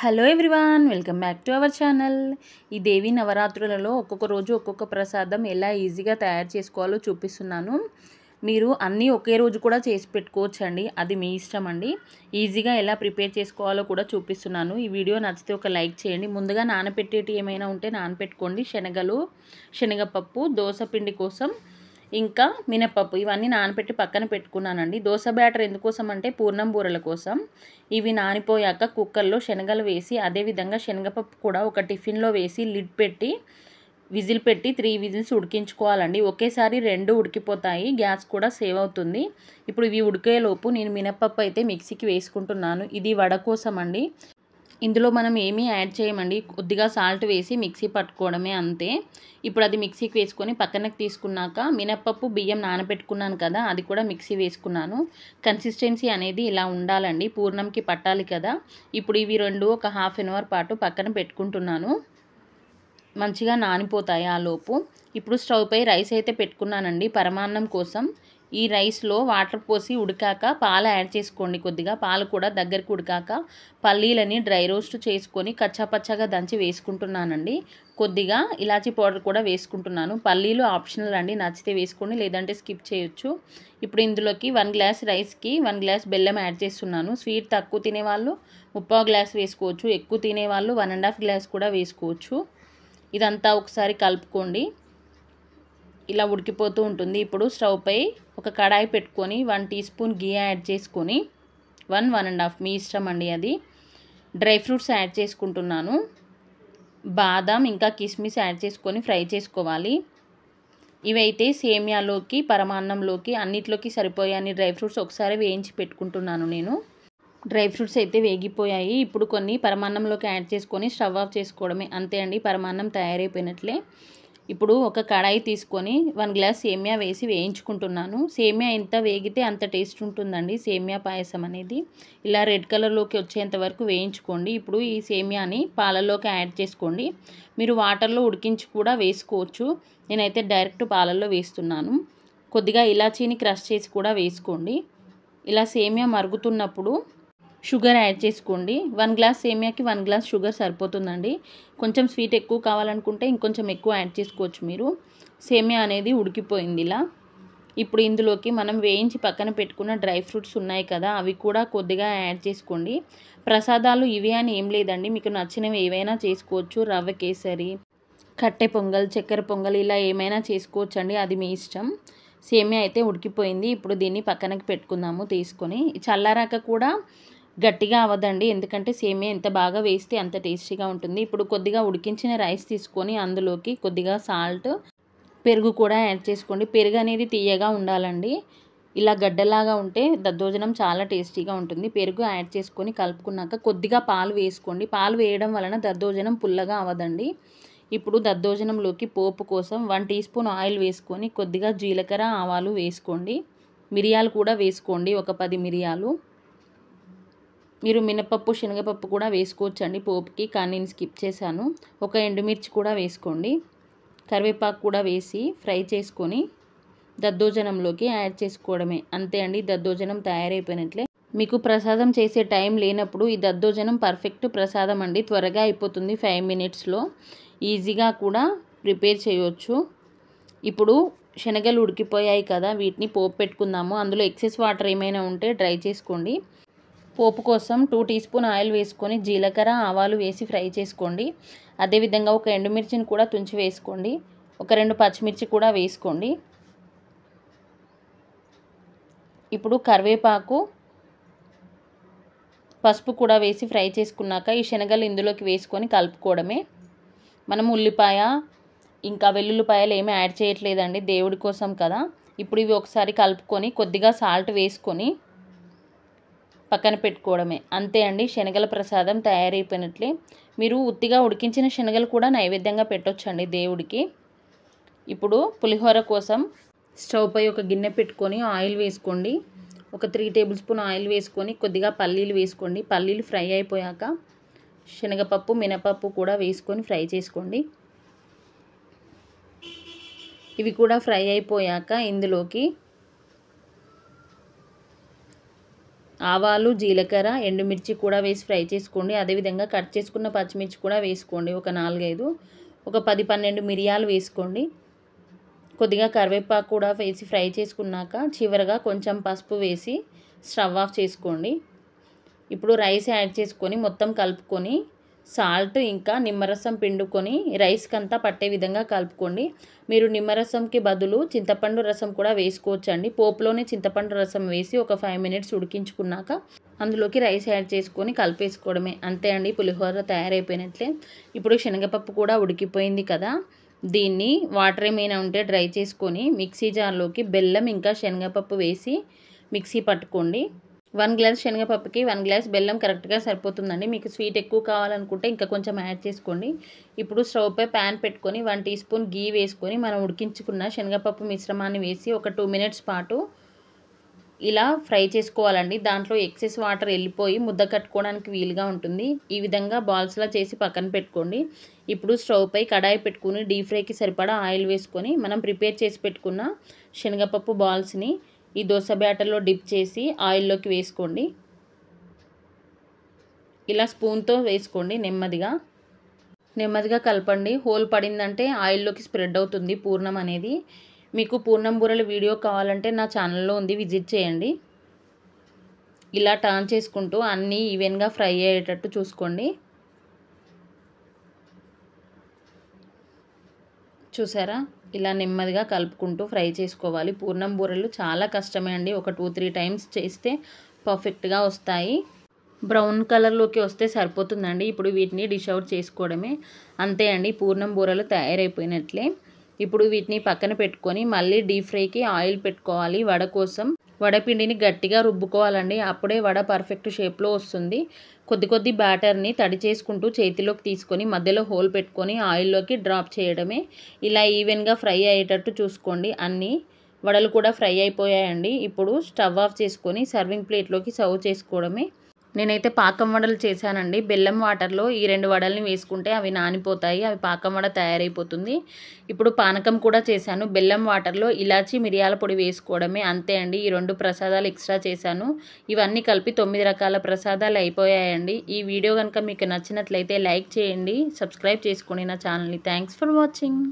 hello everyone welcome back to our channel ఈ దేవి నవరాత్రులలో ఒక్కొక్క రోజు ఒక్కొక్క ప్రసాదం ఎలా ఈజీగా తయారు చేసుకోవాలో చూపిస్తున్నాను మీరు అన్నీ ఒకే రోజు కూడా చేసి పెట్టుకోవచ్చండి అది మీ ఇష్టం అండి ఈజీగా ఎలా ప్రిపేర్ చేసుకోవాలో కూడా చూపిస్తున్నాను ఈ వీడియో నచ్చితే ఒక లైక్ చేయండి ముందుగా నానపెట్టేటి ఏమైనా ఉంటే నానపెట్టుకోండి శనగలు శనగపప్పు దోశ పిండి కోసం ఇంకా మినపప్పు ఇవన్నీ నానబెట్టి పక్కన పెట్టుకున్నానండి దోశ బ్యాటర్ ఎందుకోసం అంటే పూర్ణం బూరల కోసం ఇవి నానిపోయాక కుక్కర్లో శనగలు వేసి అదేవిధంగా శనగపప్పు కూడా ఒక టిఫిన్లో వేసి లిడ్ పెట్టి విజిల్ పెట్టి త్రీ విజిల్స్ ఉడికించుకోవాలండి ఒకేసారి రెండు ఉడికిపోతాయి గ్యాస్ కూడా సేవ్ అవుతుంది ఇప్పుడు ఇవి ఉడికేలోపు నేను మినప్పప్పు అయితే మిక్సీకి వేసుకుంటున్నాను ఇది వడ కోసం అండి ఇందులో మనం ఏమీ యాడ్ చేయమండి కొద్దిగా సాల్ట్ వేసి మిక్సీ పట్టుకోవడమే అంతే ఇప్పుడు అది మిక్సీకి వేసుకొని పక్కనకి తీసుకున్నాక మినప్పప్పు బియ్యం నానబెట్టుకున్నాను కదా అది కూడా మిక్సీ వేసుకున్నాను కన్సిస్టెన్సీ అనేది ఇలా ఉండాలండి పూర్ణంకి పట్టాలి కదా ఇప్పుడు ఇవి రెండు ఒక హాఫ్ అన్ అవర్ పాటు పక్కన పెట్టుకుంటున్నాను మంచిగా నానిపోతాయి ఆ లోపు ఇప్పుడు స్టవ్పై రైస్ అయితే పెట్టుకున్నానండి పరమాన్నం కోసం ఈ రైస్లో వాటర్ పోసి ఉడికాక పాలు యాడ్ చేసుకోండి కొద్దిగా పాలు కూడా దగ్గరికి ఉడికాక పల్లీలని డ్రై రోస్ట్ చేసుకొని కచ్చాపచ్చాగా దంచి వేసుకుంటున్నానండి కొద్దిగా ఇలాచీ పౌడర్ కూడా వేసుకుంటున్నాను పల్లీలు ఆప్షనల్ అండి నచ్చితే వేసుకోండి లేదంటే స్కిప్ చేయొచ్చు ఇప్పుడు ఇందులోకి వన్ గ్లాస్ రైస్కి వన్ గ్లాస్ బెల్లం యాడ్ చేస్తున్నాను స్వీట్ తక్కువ తినేవాళ్ళు ముప్పో గ్లాస్ వేసుకోవచ్చు ఎక్కువ తినేవాళ్ళు వన్ అండ్ హాఫ్ గ్లాస్ కూడా వేసుకోవచ్చు ఇదంతా ఒకసారి కలుపుకోండి ఇలా ఉడికిపోతూ ఉంటుంది ఇప్పుడు స్టవ్ పై ఒక కడాయి పెట్టుకొని one teaspoon ghee add చేసుకొని వన్ వన్ అండ్ హాఫ్ మీ ఇష్టం అండి అది డ్రై ఫ్రూట్స్ యాడ్ చేసుకుంటున్నాను బాదం ఇంకా కిస్మిస్ యాడ్ చేసుకొని ఫ్రై చేసుకోవాలి ఇవైతే సేమియాలోకి పరమాన్నంలోకి అన్నిట్లోకి సరిపోయాయని డ్రై ఫ్రూట్స్ ఒకసారి వేయించి పెట్టుకుంటున్నాను నేను డ్రై ఫ్రూట్స్ అయితే వేగిపోయాయి ఇప్పుడు కొన్ని పరమాన్నంలోకి యాడ్ చేసుకొని స్టవ్ ఆఫ్ చేసుకోవడమే అంతే అండి పరమాన్నం తయారైపోయినట్లే ఇప్పుడు ఒక కడాయి తీసుకొని వన్ గ్లాస్ సేమియా వేసి వేయించుకుంటున్నాను సేమియా ఎంత వేగితే అంత టేస్ట్ ఉంటుందండి సేమియా పాయసం అనేది ఇలా రెడ్ కలర్లోకి వచ్చేంత వరకు వేయించుకోండి ఇప్పుడు ఈ సేమియాని పాలల్లోకి యాడ్ చేసుకోండి మీరు వాటర్లో ఉడికించి కూడా వేసుకోవచ్చు నేనైతే డైరెక్ట్ పాలల్లో వేస్తున్నాను కొద్దిగా ఇలాచీని క్రష్ చేసి కూడా వేసుకోండి ఇలా సేమియా మరుగుతున్నప్పుడు షుగర్ యాడ్ చేసుకోండి వన్ గ్లాస్ సేమియాకి వన్ గ్లాస్ షుగర్ సరిపోతుందండి కొంచెం స్వీట్ ఎక్కువ కావాలనుకుంటే ఇంకొంచెం ఎక్కువ యాడ్ చేసుకోవచ్చు మీరు సేమియా అనేది ఉడికిపోయింది ఇలా ఇప్పుడు ఇందులోకి మనం వేయించి పక్కన పెట్టుకున్న డ్రై ఫ్రూట్స్ ఉన్నాయి కదా అవి కూడా కొద్దిగా యాడ్ చేసుకోండి ప్రసాదాలు ఇవి అని ఏం లేదండి మీకు నచ్చినవి ఏవైనా చేసుకోవచ్చు రవ్వ కేసరి కట్టె పొంగల్ చక్కెర పొంగల్ ఇలా ఏమైనా చేసుకోవచ్చండి అది మీ ఇష్టం సేమియా అయితే ఉడికిపోయింది ఇప్పుడు దీన్ని పక్కనకి పెట్టుకుందాము తీసుకొని చల్లారాక కూడా గట్టిగా అవ్వదండి ఎందుకంటే సేమియా ఎంత బాగా వేస్తే అంత టేస్టీగా ఉంటుంది ఇప్పుడు కొద్దిగా ఉడికించిన రైస్ తీసుకొని అందులోకి కొద్దిగా సాల్ట్ పెరుగు కూడా యాడ్ చేసుకోండి పెరుగు అనేది తీయగా ఉండాలండి ఇలా గడ్డలాగా ఉంటే దద్దోజనం చాలా టేస్టీగా ఉంటుంది పెరుగు యాడ్ చేసుకొని కలుపుకున్నాక కొద్దిగా పాలు వేసుకోండి పాలు వేయడం వలన దద్దోజనం పుల్లగా అవ్వదండి ఇప్పుడు దద్దోజనంలోకి పోపు కోసం వన్ టీ స్పూన్ ఆయిల్ వేసుకొని కొద్దిగా జీలకర్ర ఆవాలు వేసుకోండి మిరియాలు కూడా వేసుకోండి ఒక పది మిరియాలు మీరు మినపప్పు శనగపప్పు కూడా వేసుకోవచ్చు అండి పోపుకి కానీ నేను స్కిప్ చేశాను ఒక ఎండుమిర్చి కూడా వేసుకోండి కరివేపాకు కూడా వేసి ఫ్రై చేసుకొని దద్దోజనంలోకి యాడ్ చేసుకోవడమే అంతే అండి దద్దోజనం తయారైపోయినట్లే మీకు ప్రసాదం చేసే టైం లేనప్పుడు ఈ దద్దోజనం పర్ఫెక్ట్ ప్రసాదం అండి త్వరగా అయిపోతుంది ఫైవ్ మినిట్స్లో ఈజీగా కూడా ప్రిపేర్ చేయవచ్చు ఇప్పుడు శనగలు ఉడికిపోయాయి కదా వీటిని పోపు పెట్టుకుందాము అందులో ఎక్సెస్ వాటర్ ఏమైనా ఉంటే డ్రై చేసుకోండి పోపు కోసం టూ టీ స్పూన్ ఆయిల్ వేసుకొని జీలకర్ర ఆవాలు వేసి ఫ్రై చేసుకోండి అదేవిధంగా ఒక ఎండుమిర్చిని కూడా తుంచి వేసుకోండి ఒక రెండు పచ్చిమిర్చి కూడా వేసుకోండి ఇప్పుడు కరివేపాకు పసుపు కూడా వేసి ఫ్రై చేసుకున్నాక ఈ శనగలు ఇందులోకి వేసుకొని కలుపుకోవడమే మనం ఉల్లిపాయ ఇంకా వెల్లుల్లిపాయలు ఏమీ యాడ్ చేయట్లేదండి దేవుడి కోసం కదా ఇప్పుడు ఇవి ఒకసారి కలుపుకొని కొద్దిగా సాల్ట్ వేసుకొని పక్కన పెట్టుకోవడమే అంతే అండి శనగల ప్రసాదం తయారైపోయినట్లే మీరు ఉత్తిగా ఉడికించిన శనగలు కూడా నైవేద్యంగా పెట్టొచ్చండి దేవుడికి ఇప్పుడు పులిహోర కోసం స్టవ్ పై ఒక గిన్నె పెట్టుకొని ఆయిల్ వేసుకోండి ఒక త్రీ టేబుల్ స్పూన్ ఆయిల్ వేసుకొని కొద్దిగా పల్లీలు వేసుకోండి పల్లీలు ఫ్రై అయిపోయాక శనగపప్పు మినపప్పు కూడా వేసుకొని ఫ్రై చేసుకోండి ఇవి కూడా ఫ్రై అయిపోయాక ఇందులోకి ఆవాలు జీలకర్ర ఎండుమిర్చి కూడా వేసి ఫ్రై చేసుకోండి అదేవిధంగా కట్ చేసుకున్న పచ్చిమిర్చి కూడా వేసుకోండి ఒక నాలుగైదు ఒక పది పన్నెండు మిరియాలు వేసుకోండి కొద్దిగా కరివేపాకు కూడా వేసి ఫ్రై చేసుకున్నాక చివరగా కొంచెం పసుపు వేసి స్టవ్ ఆఫ్ చేసుకోండి ఇప్పుడు రైస్ యాడ్ చేసుకొని మొత్తం కలుపుకొని సాల్ట్ ఇంకా నిమ్మరసం పిండుకొని రైస్కి అంతా పట్టే విధంగా కలుపుకోండి మీరు నిమ్మరసంకి బదులు చింతపండు రసం కూడా వేసుకోవచ్చండి పోపులోనే చింతపండు రసం వేసి ఒక ఫైవ్ మినిట్స్ ఉడికించుకున్నాక అందులోకి రైస్ యాడ్ చేసుకొని కలిపేసుకోవడమే అంతే అండి పులిహోర తయారైపోయినట్లే ఇప్పుడు శనగపప్పు కూడా ఉడికిపోయింది కదా దీన్ని వాటర్ ఏమైనా ఉంటే డ్రై చేసుకొని మిక్సీ జార్లోకి బెల్లం ఇంకా శనగపప్పు వేసి మిక్సీ పట్టుకోండి వన్ గ్లాస్ శనగపప్పుకి వన్ గ్లాస్ బెల్లం కరెక్ట్గా సరిపోతుందండి మీకు స్వీట్ ఎక్కువ కావాలనుకుంటే ఇంకా కొంచెం యాడ్ చేసుకోండి ఇప్పుడు స్టవ్పై ప్యాన్ పెట్టుకొని వన్ టీ స్పూన్ గీ వేసుకొని మనం ఉడికించుకున్న శనగపప్పు మిశ్రమాన్ని వేసి ఒక టూ మినిట్స్ పాటు ఇలా ఫ్రై చేసుకోవాలండి దాంట్లో ఎక్సెస్ వాటర్ వెళ్ళిపోయి ముద్ద కట్టుకోవడానికి వీలుగా ఉంటుంది ఈ విధంగా బాల్స్లా చేసి పక్కన పెట్టుకోండి ఇప్పుడు స్టవ్పై కడాయి పెట్టుకుని డీప్ ఫ్రైకి సరిపడా ఆయిల్ వేసుకొని మనం ప్రిపేర్ చేసి పెట్టుకున్న శనగపప్పు బాల్స్ని ఈ దోశ బ్యాటర్లో డిప్ చేసి ఆయిల్లోకి వేసుకోండి ఇలా స్పూన్తో వేసుకోండి నెమ్మదిగా నెమ్మదిగా కలపండి హోల్ పడిందంటే ఆయిల్లోకి స్ప్రెడ్ అవుతుంది పూర్ణం అనేది మీకు పూర్ణం బూరల వీడియో కావాలంటే నా ఛానల్లో ఉంది విజిట్ చేయండి ఇలా టర్న్ చేసుకుంటూ అన్నీ ఈవెన్గా ఫ్రై అయ్యేటట్టు చూసుకోండి చూసారా ఇలా నెమ్మదిగా కలుపుకుంటూ ఫ్రై చేసుకోవాలి పూర్ణం బూరలు చాలా కష్టమే అండి ఒక టూ త్రీ టైమ్స్ చేస్తే పర్ఫెక్ట్గా వస్తాయి బ్రౌన్ కలర్లోకి వస్తే సరిపోతుందండి ఇప్పుడు వీటిని డిష్ అవుట్ చేసుకోవడమే అంతే అండి పూర్ణం బూరలు తయారైపోయినట్లే ఇప్పుడు వీటిని పక్కన పెట్టుకొని మళ్ళీ డీప్ ఫ్రైకి ఆయిల్ పెట్టుకోవాలి వడ కోసం వడపిండిని గట్టిగా రుబ్బుకోవాలండి అప్పుడే వడ పర్ఫెక్ట్ షేప్లో వస్తుంది కొద్ది కొద్ది బ్యాటర్ని తడి చేసుకుంటూ చేతిలోకి తీసుకొని మధ్యలో హోల్ పెట్టుకొని ఆయిల్లోకి డ్రాప్ చేయడమే ఇలా ఈవెన్గా ఫ్రై అయ్యేటట్టు చూసుకోండి అన్నీ వడలు కూడా ఫ్రై అయిపోయాయండి ఇప్పుడు స్టవ్ ఆఫ్ చేసుకొని సర్వింగ్ ప్లేట్లోకి సర్వ్ చేసుకోవడమే నేనైతే పాకం వడలు చేశానండి బెల్లం వాటర్లో ఈ రెండు వడల్ని వేసుకుంటే అవి నానిపోతాయి అవి పాకం వడ తయారైపోతుంది ఇప్పుడు పానకం కూడా చేశాను బెల్లం వాటర్లో ఇలాచి మిరియాల పొడి వేసుకోవడమే అంతే అండి ఈ రెండు ప్రసాదాలు ఎక్స్ట్రా చేశాను ఇవన్నీ కలిపి తొమ్మిది రకాల ప్రసాదాలు అయిపోయాయండి ఈ వీడియో కనుక మీకు నచ్చినట్లయితే లైక్ చేయండి సబ్స్క్రైబ్ చేసుకోండి నా ఛానల్ని థ్యాంక్స్ ఫర్ వాచింగ్